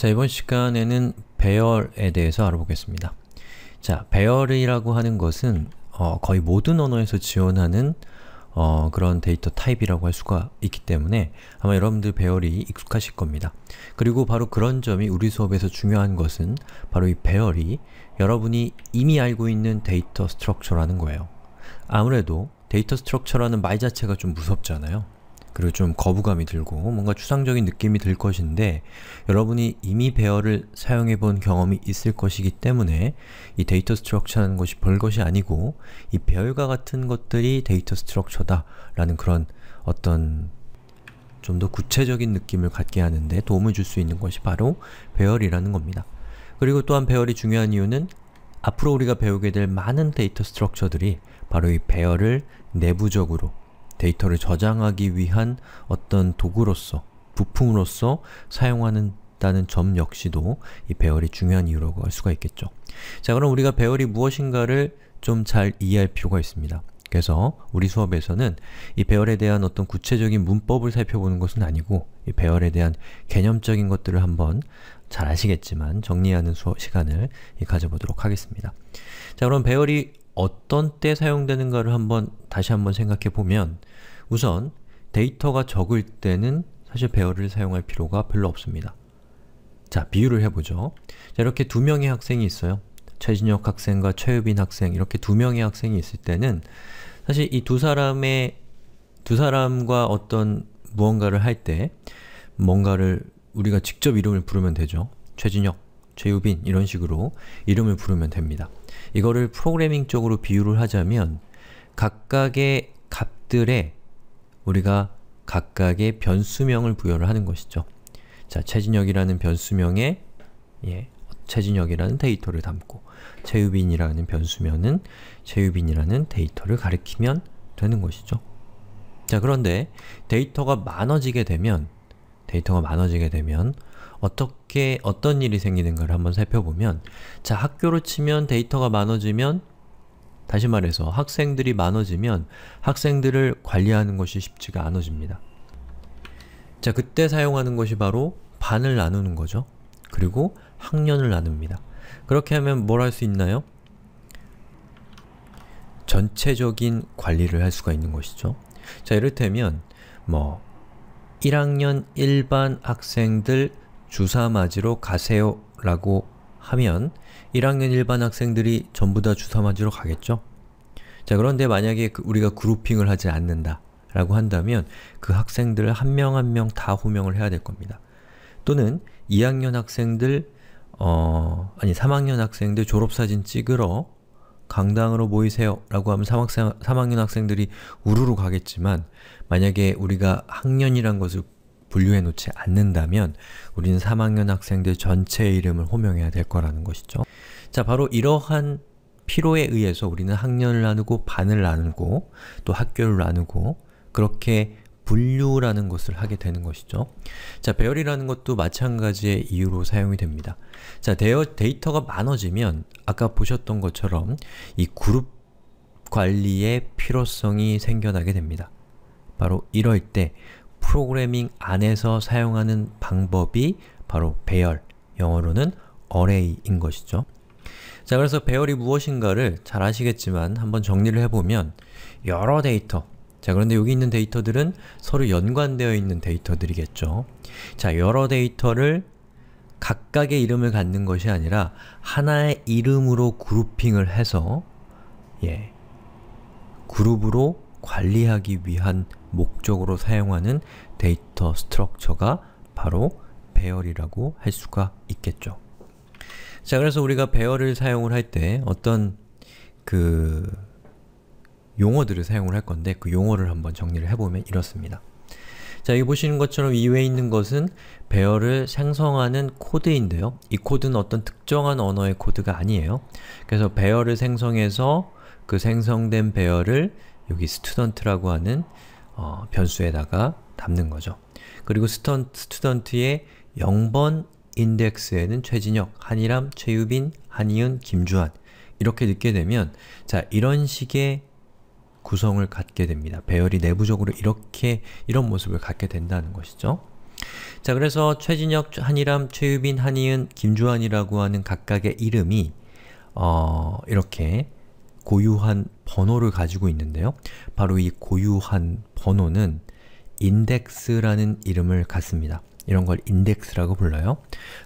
자, 이번 시간에는 배열에 대해서 알아보겠습니다. 자, 배열이라고 하는 것은 어, 거의 모든 언어에서 지원하는 어, 그런 데이터 타입이라고 할 수가 있기 때문에 아마 여러분들 배열이 익숙하실 겁니다. 그리고 바로 그런 점이 우리 수업에서 중요한 것은 바로 이 배열이 여러분이 이미 알고 있는 데이터 스트럭처라는 거예요. 아무래도 데이터 스트럭처라는 말 자체가 좀 무섭잖아요. 그리고 좀 거부감이 들고 뭔가 추상적인 느낌이 들 것인데 여러분이 이미 배열을 사용해 본 경험이 있을 것이기 때문에 이 데이터 스트럭처라는 것이 별것이 아니고 이 배열과 같은 것들이 데이터 스트럭처다 라는 그런 어떤 좀 더 구체적인 느낌을 갖게 하는데 도움을 줄 수 있는 것이 바로 배열이라는 겁니다. 그리고 또한 배열이 중요한 이유는 앞으로 우리가 배우게 될 많은 데이터 스트럭처들이 바로 이 배열을 내부적으로 데이터를 저장하기 위한 어떤 도구로서, 부품으로서 사용한 다는점 역시도 이 배열이 중요한 이유라고 할 수가 있겠죠. 자 그럼 우리가 배열이 무엇인가를 좀 잘 이해할 필요가 있습니다. 그래서 우리 수업에서는 이 배열에 대한 어떤 구체적인 문법을 살펴보는 것은 아니고 이 배열에 대한 개념적인 것들을 한번 잘 아시겠지만 정리하는 시간을 가져보도록 하겠습니다. 자 그럼 배열이 어떤 때 사용되는가를 한번 다시 한번 생각해보면 우선 데이터가 적을 때는 사실 배열을 사용할 필요가 별로 없습니다. 자, 비유를 해보죠. 자, 이렇게 두 명의 학생이 있어요. 최진혁 학생과 최유빈 학생 이렇게 두 명의 학생이 있을 때는 사실 이 두 사람의 두 사람과 어떤 무언가를 할 때 뭔가를 우리가 직접 이름을 부르면 되죠. 최진혁, 최유빈 이런 식으로 이름을 부르면 됩니다. 이거를 프로그래밍 쪽으로 비유를 하자면 각각의 값들의 우리가 각각의 변수명을 부여를 하는 것이죠. 자, 최진혁이라는 변수명에 예, 최진혁이라는 데이터를 담고 최유빈이라는 변수명은 최유빈이라는 데이터를 가리키면 되는 것이죠. 자, 그런데 데이터가 많아지게 되면 데이터가 많아지게 되면 어떻게, 어떤 일이 생기는가를 한번 살펴보면 자, 학교로 치면 데이터가 많아지면 다시 말해서 학생들이 많아지면 학생들을 관리하는 것이 쉽지가 않아집니다. 자, 그때 사용하는 것이 바로 반을 나누는 거죠. 그리고 학년을 나눕니다. 그렇게 하면 뭘 할 수 있나요? 전체적인 관리를 할 수가 있는 것이죠. 자, 이를테면 뭐 1학년 1반 학생들 주사 맞으러 가세요 라고 하면 1학년 일반 학생들이 전부 다 주사 맞으러 가겠죠? 자 그런데 만약에 그 우리가 그룹핑을 하지 않는다 라고 한다면 그학생들한명 한 명 다 호명을 해야 될 겁니다. 또는 2학년 학생들 어... 아니 3학년 학생들 졸업사진 찍으러 강당으로 모이세요 라고 하면 3학생, 3학년 학생들이 우르르 가겠지만 만약에 우리가 학년이란 것을 분류해 놓지 않는다면 우리는 3학년 학생들 전체의 이름을 호명해야 될 거라는 것이죠. 자, 바로 이러한 피로에 의해서 우리는 학년을 나누고 반을 나누고 또 학교를 나누고 그렇게 분류라는 것을 하게 되는 것이죠. 자, 배열이라는 것도 마찬가지의 이유로 사용이 됩니다. 자, 데이터가 많아지면 아까 보셨던 것처럼 이 그룹 관리의 필요성이 생겨나게 됩니다. 바로 이럴 때 프로그래밍 안에서 사용하는 방법이 바로 배열, 영어로는 array인 것이죠. 자, 그래서 배열이 무엇인가를 잘 아시겠지만 한번 정리를 해보면 여러 데이터, 자 그런데 여기 있는 데이터들은 서로 연관되어 있는 데이터들이겠죠. 자, 여러 데이터를 각각의 이름을 갖는 것이 아니라 하나의 이름으로 그룹핑을 해서 예, 그룹으로 관리하기 위한 목적으로 사용하는 데이터 스트럭처가 바로 배열이라고 할 수가 있겠죠. 자, 그래서 우리가 배열을 사용을 할 때 어떤 그 용어들을 사용을 할 건데 그 용어를 한번 정리를 해보면 이렇습니다. 자, 여기 보시는 것처럼 이외에 있는 것은 배열을 생성하는 코드인데요. 이 코드는 어떤 특정한 언어의 코드가 아니에요. 그래서 배열을 생성해서 그 생성된 배열을 여기 student라고 하는 어, 변수에다가 담는 거죠. 그리고 student의 0번 인덱스에는 최진혁, 한이람, 최유빈, 한이은, 김주한 이렇게 넣게 되면 자 이런 식의 구성을 갖게 됩니다. 배열이 내부적으로 이렇게 이런 모습을 갖게 된다는 것이죠. 자 그래서 최진혁, 한이람, 최유빈, 한이은, 김주한이라고 하는 각각의 이름이 어, 이렇게 고유한 번호를 가지고 있는데요. 바로 이 고유한 번호는 인덱스라는 이름을 갖습니다. 이런 걸 인덱스라고 불러요.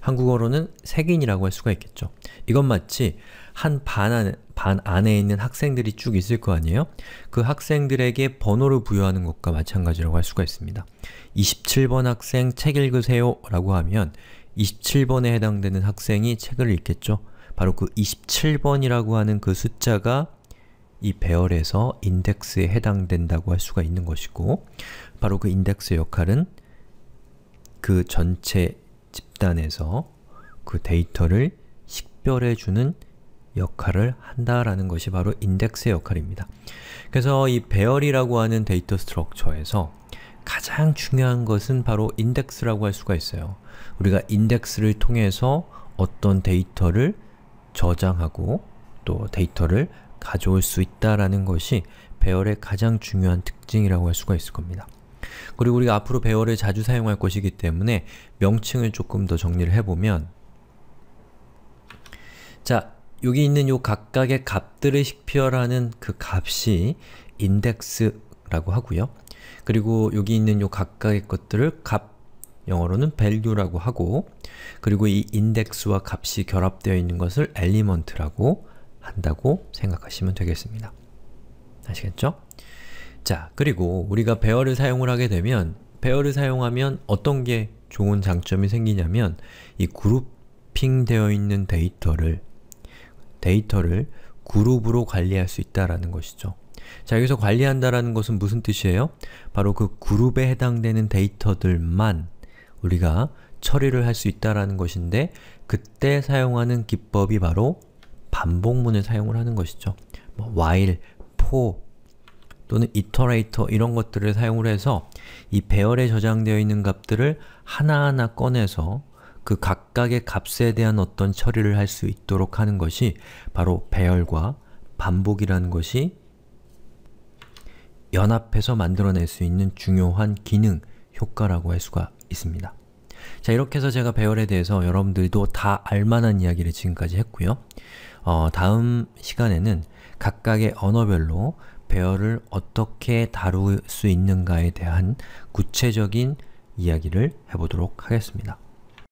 한국어로는 색인이라고 할 수가 있겠죠. 이건 마치 한반 안, 반 안에 있는 학생들이 쭉 있을 거 아니에요? 그 학생들에게 번호를 부여하는 것과 마찬가지라고 할 수가 있습니다. 27번 학생 책 읽으세요 라고 하면 27번에 해당되는 학생이 책을 읽겠죠. 바로 그 27번이라고 하는 그 숫자가 이 배열에서 인덱스에 해당된다고 할 수가 있는 것이고 바로 그 인덱스의 역할은 그 전체 집단에서 그 데이터를 식별해주는 역할을 한다라는 것이 바로 인덱스의 역할입니다. 그래서 이 배열이라고 하는 데이터 스트럭처에서 가장 중요한 것은 바로 인덱스라고 할 수가 있어요. 우리가 인덱스를 통해서 어떤 데이터를 저장하고 또 데이터를 가져올 수 있다라는 것이 배열의 가장 중요한 특징이라고 할 수가 있을 겁니다. 그리고 우리가 앞으로 배열을 자주 사용할 것이기 때문에 명칭을 조금 더 정리를 해보면 자, 여기 있는 요 각각의 값들을 식별하는 그 값이 인덱스라고 하고요. 그리고 여기 있는 요 각각의 것들을 값 영어로는 value라고 하고 그리고 이 인덱스와 값이 결합되어 있는 것을 element라고 한다고 생각하시면 되겠습니다. 아시겠죠? 자, 그리고 우리가 배열을 사용을 하게 되면 배열을 사용하면 어떤 게 좋은 장점이 생기냐면 이 그룹핑 되어 있는 데이터를 데이터를 그룹으로 관리할 수 있다라는 것이죠. 자, 여기서 관리한다라는 것은 무슨 뜻이에요? 바로 그 그룹에 해당되는 데이터들만 우리가 처리를 할 수 있다라는 것인데 그때 사용하는 기법이 바로 반복문을 사용을 하는 것이죠. 뭐 while, for 또는 iterator 이런 것들을 사용을 해서 이 배열에 저장되어 있는 값들을 하나하나 꺼내서 그 각각의 값에 대한 어떤 처리를 할 수 있도록 하는 것이 바로 배열과 반복이라는 것이 연합해서 만들어낼 수 있는 중요한 기능, 효과라고 할 수가 있습니다. 자 이렇게 해서 제가 배열에 대해서 여러분들도 다 알만한 이야기를 지금까지 했고요. 어, 다음 시간에는 각각의 언어별로 배열을 어떻게 다룰 수 있는가에 대한 구체적인 이야기를 해보도록 하겠습니다.